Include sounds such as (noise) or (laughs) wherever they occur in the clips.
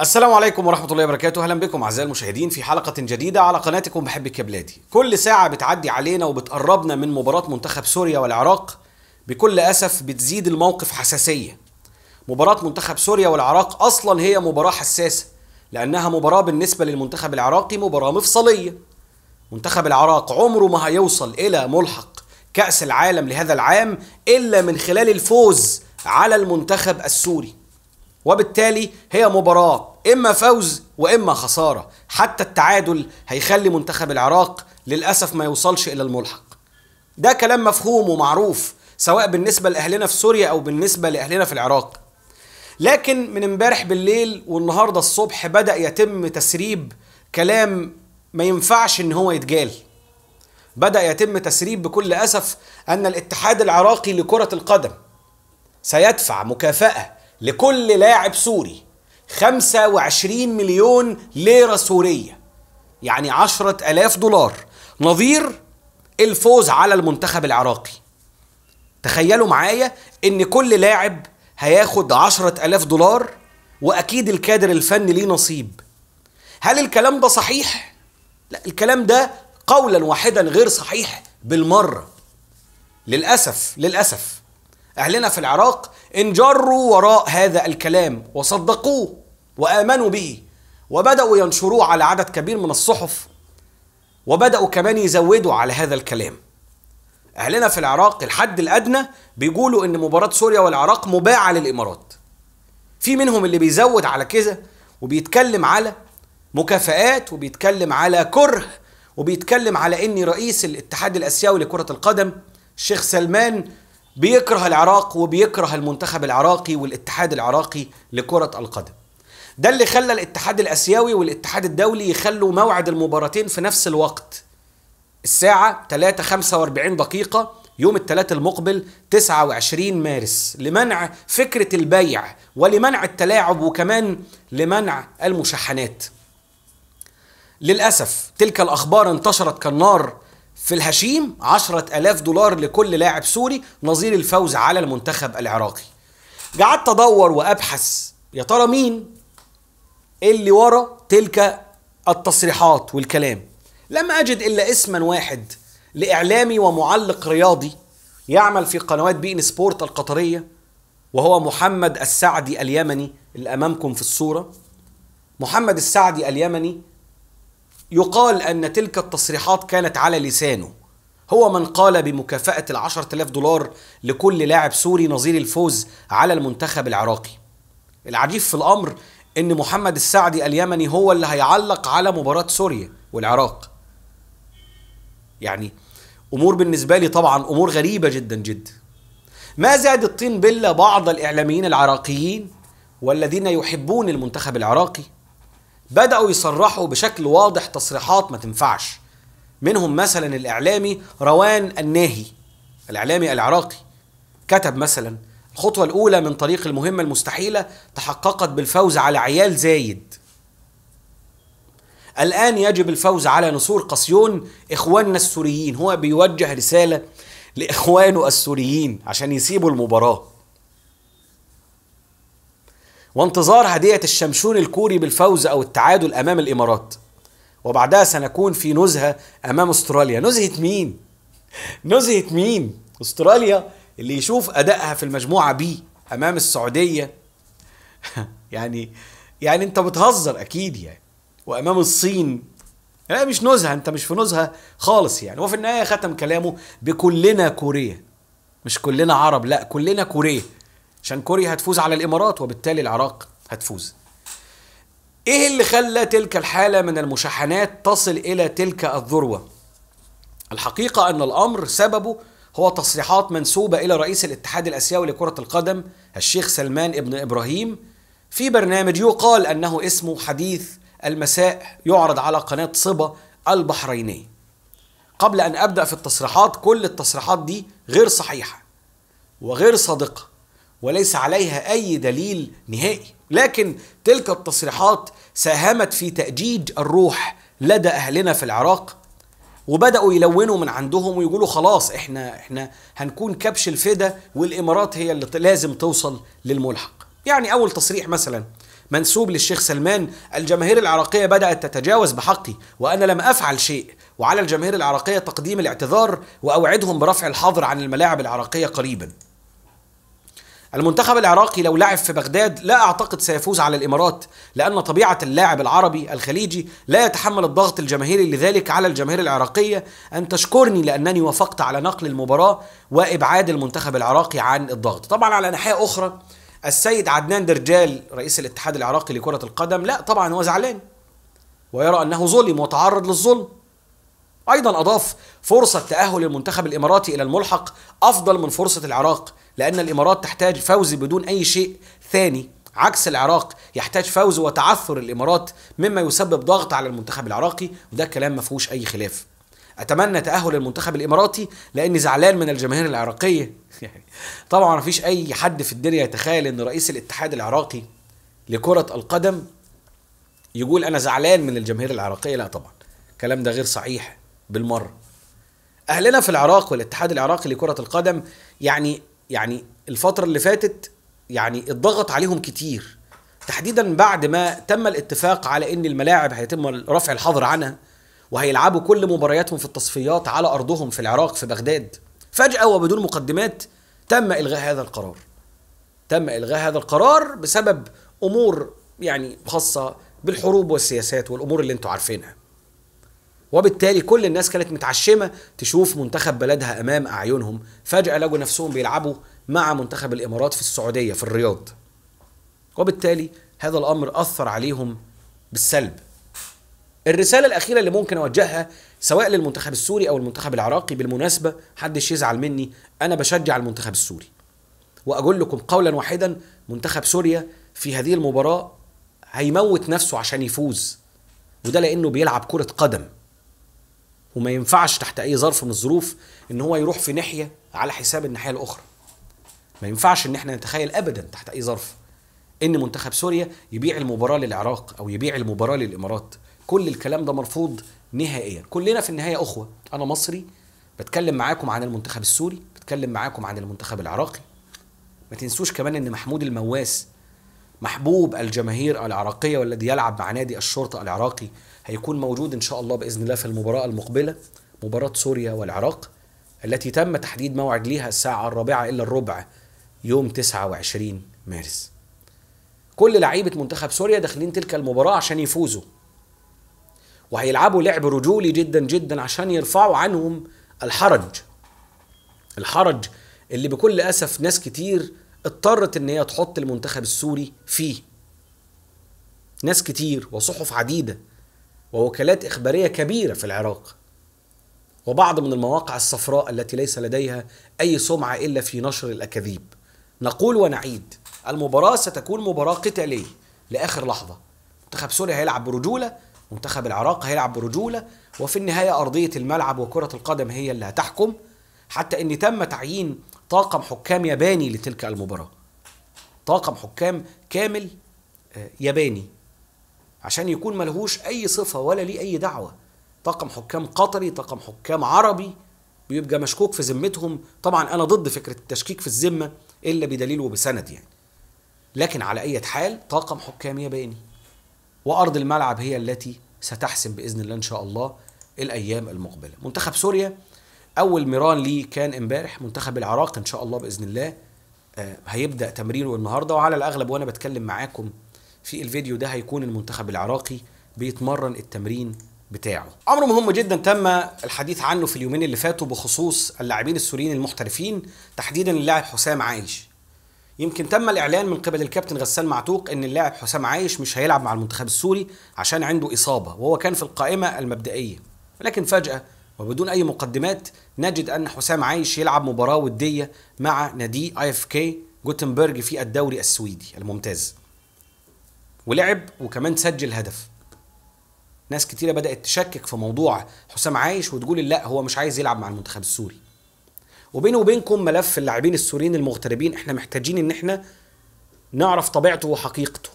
السلام عليكم ورحمة الله وبركاته، أهلا بكم أعزائي المشاهدين في حلقة جديدة على قناتكم بحبك يا بلادي. كل ساعة بتعدي علينا وبتقربنا من مباراة منتخب سوريا والعراق بكل أسف بتزيد الموقف حساسية. مباراة منتخب سوريا والعراق أصلا هي مباراة حساسة لأنها مباراة بالنسبة للمنتخب العراقي مباراة مفصلية. منتخب العراق عمره ما هيوصل إلى ملحق كأس العالم لهذا العام إلا من خلال الفوز على المنتخب السوري. وبالتالي هي مباراة إما فوز وإما خسارة حتى التعادل هيخلي منتخب العراق للأسف ما يوصلش إلى الملحق ده كلام مفهوم ومعروف سواء بالنسبة لأهلنا في سوريا أو بالنسبة لأهلنا في العراق لكن من امبارح بالليل والنهاردة الصبح بدأ يتم تسريب كلام ما ينفعش إن هو يتجال بدأ يتم تسريب بكل أسف أن الاتحاد العراقي لكرة القدم سيدفع مكافأة لكل لاعب سوري 25 مليون ليرة سورية يعني 10000 دولار نظير الفوز على المنتخب العراقي تخيلوا معايا ان كل لاعب هياخد عشرة ألاف دولار وأكيد الكادر الفني ليه نصيب هل الكلام ده صحيح؟ لا الكلام ده قولا واحدا غير صحيح بالمرة للأسف للأسف أهلنا في العراق إن جروا وراء هذا الكلام وصدقوه وآمنوا به وبدأوا ينشروه على عدد كبير من الصحف وبدأوا كمان يزودوا على هذا الكلام أهلنا في العراق الحد الأدنى بيقولوا إن مباراة سوريا والعراق مباعة للإمارات في منهم اللي بيزود على كذا وبيتكلم على مكافآت وبيتكلم على كره وبيتكلم على إني رئيس الاتحاد الآسيوي لكرة القدم الشيخ سلمان بيكره العراق وبيكره المنتخب العراقي والاتحاد العراقي لكرة القدم ده اللي خلى الاتحاد الاسيوي والاتحاد الدولي يخلوا موعد المباراتين في نفس الوقت الساعة 3:45 دقيقة يوم الثلاث المقبل 29 مارس لمنع فكرة البيع ولمنع التلاعب وكمان لمنع المشحنات للأسف تلك الأخبار انتشرت كالنار في الهشيم 10000 دولار لكل لاعب سوري نظير الفوز على المنتخب العراقي قعدت ادور وابحث يا ترى مين اللي ورا تلك التصريحات والكلام لم اجد الا اسما واحد لاعلامي ومعلق رياضي يعمل في قنوات بي ان سبورت القطريه وهو محمد السعدي اليمني اللي امامكم في الصوره محمد السعدي اليمني يقال أن تلك التصريحات كانت على لسانه هو من قال بمكافأة العشرة آلاف دولار لكل لاعب سوري نظير الفوز على المنتخب العراقي العجيب في الأمر أن محمد السعدي اليمني هو اللي هيعلق على مباراة سوريا والعراق يعني أمور بالنسبة لي طبعا أمور غريبة جدا جدا ما زاد الطين بلة بعض الإعلاميين العراقيين والذين يحبون المنتخب العراقي بدأوا يصرحوا بشكل واضح تصريحات ما تنفعش منهم مثلا الإعلامي روان الناهي الإعلامي العراقي كتب مثلا الخطوة الأولى من طريق المهمة المستحيلة تحققت بالفوز على عيال زايد الآن يجب الفوز على نسور قسيون إخواننا السوريين هو بيوجه رسالة لإخوانه السوريين عشان يسيبوا المباراة وانتظار هدية الشمشون الكوري بالفوز أو التعادل أمام الإمارات وبعدها سنكون في نزهة أمام أستراليا نزهة مين؟ نزهة مين؟ أستراليا اللي يشوف أدائها في المجموعة بي أمام السعودية (laughs) يعني يعني أنت بتهزر أكيد يعني وأمام الصين لا مش نزهة أنت مش في نزهة خالص يعني وفي النهاية ختم كلامه بكلنا كوريا مش كلنا عرب لا كلنا كوريا عشان كوريا هتفوز على الامارات وبالتالي العراق هتفوز ايه اللي خلى تلك الحاله من المشاحنات تصل الى تلك الذروه الحقيقه ان الامر سببه هو تصريحات منسوبه الى رئيس الاتحاد الاسيوي لكره القدم الشيخ سلمان ابن ابراهيم في برنامج يقال انه اسمه حديث المساء يعرض على قناه صبا البحرينيه قبل ان ابدا في التصريحات كل التصريحات دي غير صحيحه وغير صادقه وليس عليها أي دليل نهائي لكن تلك التصريحات ساهمت في تأجيج الروح لدى أهلنا في العراق وبداوا يلونوا من عندهم ويقولوا خلاص احنا احنا هنكون كبش الفدا والامارات هي اللي لازم توصل للملحق يعني اول تصريح مثلا منسوب للشيخ سلمان الجماهير العراقيه بدات تتجاوز بحقي وانا لم افعل شيء وعلى الجماهير العراقيه تقديم الاعتذار واوعدهم برفع الحظر عن الملاعب العراقيه قريبا المنتخب العراقي لو لعب في بغداد لا أعتقد سيفوز على الإمارات لأن طبيعة اللاعب العربي الخليجي لا يتحمل الضغط الجماهيري لذلك على الجماهير العراقية أن تشكرني لأنني وافقت على نقل المباراة وإبعاد المنتخب العراقي عن الضغط طبعا على ناحية أخرى السيد عدنان درجال رئيس الاتحاد العراقي لكرة القدم لا طبعا هو زعلان ويرى أنه ظلم وتعرض للظلم أيضا أضاف فرصة تأهل المنتخب الإماراتي إلى الملحق أفضل من فرصة العراق لأن الإمارات تحتاج فوز بدون أي شيء ثاني عكس العراق يحتاج فوز وتعثر الإمارات مما يسبب ضغط على المنتخب العراقي وده كلام ما فيهوش أي خلاف أتمنى تأهل المنتخب الإماراتي لأني زعلان من الجماهير العراقية (laughs) يعني طبعا مفيش أي حد في الدنيا يتخيل أن رئيس الاتحاد العراقي لكرة القدم يقول أنا زعلان من الجماهير العراقية لا طبعا الكلام ده غير صحيح بالمره اهلنا في العراق والاتحاد العراقي لكره القدم يعني يعني الفتره اللي فاتت يعني اتضغط عليهم كتير تحديدا بعد ما تم الاتفاق على ان الملاعب هيتم رفع الحظر عنها وهيلعبوا كل مبارياتهم في التصفيات على ارضهم في العراق في بغداد فجاه وبدون مقدمات تم الغاء هذا القرار تم الغاء هذا القرار بسبب امور يعني خاصه بالحروب والسياسات والامور اللي انتم عارفينها وبالتالي كل الناس كانت متعشمه تشوف منتخب بلدها امام اعينهم فجاه لقوا نفسهم بيلعبوا مع منتخب الامارات في السعوديه في الرياض وبالتالي هذا الامر اثر عليهم بالسلب الرساله الاخيره اللي ممكن اوجهها سواء للمنتخب السوري او المنتخب العراقي بالمناسبه حدش يزعل مني انا بشجع المنتخب السوري واقول لكم قولا واحدا منتخب سوريا في هذه المباراه هيموت نفسه عشان يفوز وده لانه بيلعب كره قدم وما ينفعش تحت اي ظرف من الظروف ان هو يروح في ناحيه على حساب الناحيه الاخرى ما ينفعش ان احنا نتخيل ابدا تحت اي ظرف ان منتخب سوريا يبيع المباراه للعراق او يبيع المباراه للامارات كل الكلام ده مرفوض نهائيا كلنا في النهايه اخوه انا مصري بتكلم معاكم عن المنتخب السوري بتكلم معاكم عن المنتخب العراقي ما تنسوش كمان ان محمود المواس محبوب الجماهير العراقيه والذي يلعب مع نادي الشرطه العراقي هيكون موجود ان شاء الله باذن الله في المباراه المقبله مباراه سوريا والعراق التي تم تحديد موعد ليها الساعه الرابعه الا الربع يوم 29 مارس كل لعيبه منتخب سوريا داخلين تلك المباراه عشان يفوزوا وهيلعبوا لعب رجولي جدا جدا عشان يرفعوا عنهم الحرج الحرج اللي بكل اسف ناس كتير اضطرت ان هي تحط المنتخب السوري فيه ناس كتير وصحف عديده ووكالات إخبارية كبيرة في العراق وبعض من المواقع الصفراء التي ليس لديها أي سمعة إلا في نشر الأكاذيب نقول ونعيد المباراة ستكون مباراة قتالية لآخر لحظة منتخب سوريا هيلعب برجولة منتخب العراق هيلعب برجولة وفي النهاية أرضية الملعب وكرة القدم هي اللي هتحكم حتى أن تم تعيين طاقم حكام ياباني لتلك المباراة طاقم حكام كامل آه، ياباني عشان يكون ملهوش اي صفه ولا ليه اي دعوه طاقم حكام قطري طاقم حكام عربي بيبقى مشكوك في ذمتهم طبعا انا ضد فكره التشكيك في الذمه الا بدليل وبسند يعني لكن على اي حال طاقم حكام ياباني وارض الملعب هي التي ستحسم باذن الله ان شاء الله الايام المقبله منتخب سوريا اول ميران ليه كان امبارح منتخب العراق ان شاء الله باذن الله آه، هيبدا تمرينه النهارده وعلى الاغلب وانا بتكلم معاكم في الفيديو ده هيكون المنتخب العراقي بيتمرن التمرين بتاعه امر مهم جدا تم الحديث عنه في اليومين اللي فاتوا بخصوص اللاعبين السوريين المحترفين تحديدا اللاعب حسام عايش يمكن تم الاعلان من قبل الكابتن غسان معتوق ان اللاعب حسام عايش مش هيلعب مع المنتخب السوري عشان عنده اصابه وهو كان في القائمه المبدئيه ولكن فجاه وبدون اي مقدمات نجد ان حسام عايش يلعب مباراه وديه مع نادي اي اف كي جوتنبرج في الدوري السويدي الممتاز ولعب وكمان سجل هدف ناس كتيرة بدأت تشكك في موضوع حسام عايش وتقول لا هو مش عايز يلعب مع المنتخب السوري وبيني وبينكم ملف اللاعبين السوريين المغتربين احنا محتاجين ان احنا نعرف طبيعته وحقيقته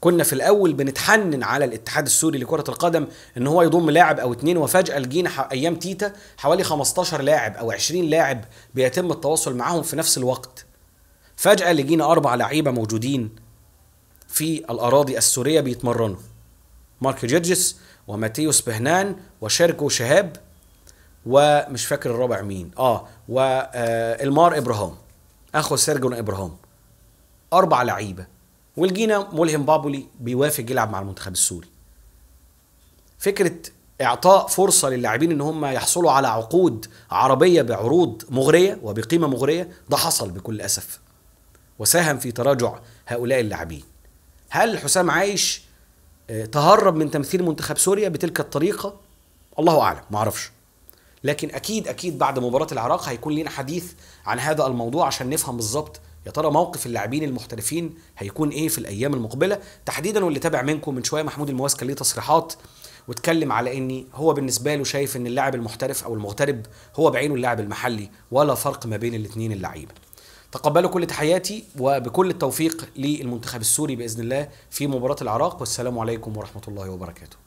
كنا في الاول بنتحنن على الاتحاد السوري لكره القدم ان هو يضم لاعب او اتنين وفجاه لجينا ايام تيتا حوالي 15 لاعب او 20 لاعب بيتم التواصل معاهم في نفس الوقت فجاه لجينا اربع لعيبه موجودين في الأراضي السورية بيتمرنوا مارك جيرجس وماتيوس بهنان وشيركو شهاب ومش فاكر الرابع مين اه والمار ابراهام اخو سيرجون ابراهام اربع لعيبه ولجينا ملهم بابولي بيوافق يلعب مع المنتخب السوري فكره اعطاء فرصه للاعبين ان هم يحصلوا على عقود عربيه بعروض مغريه وبقيمه مغريه ده حصل بكل اسف وساهم في تراجع هؤلاء اللاعبين هل حسام عايش آه، تهرب من تمثيل منتخب سوريا بتلك الطريقه الله اعلم ما اعرفش لكن اكيد اكيد بعد مباراه العراق هيكون لنا حديث عن هذا الموضوع عشان نفهم بالظبط يا ترى موقف اللاعبين المحترفين هيكون ايه في الايام المقبله تحديدا واللي تابع منكم من شويه محمود المواس كان ليه تصريحات واتكلم على ان هو بالنسبه له شايف ان اللاعب المحترف او المغترب هو بعينه اللاعب المحلي ولا فرق ما بين الاثنين اللعيبه تقبلوا كل تحياتي وبكل التوفيق للمنتخب السوري باذن الله في مباراه العراق والسلام عليكم ورحمه الله وبركاته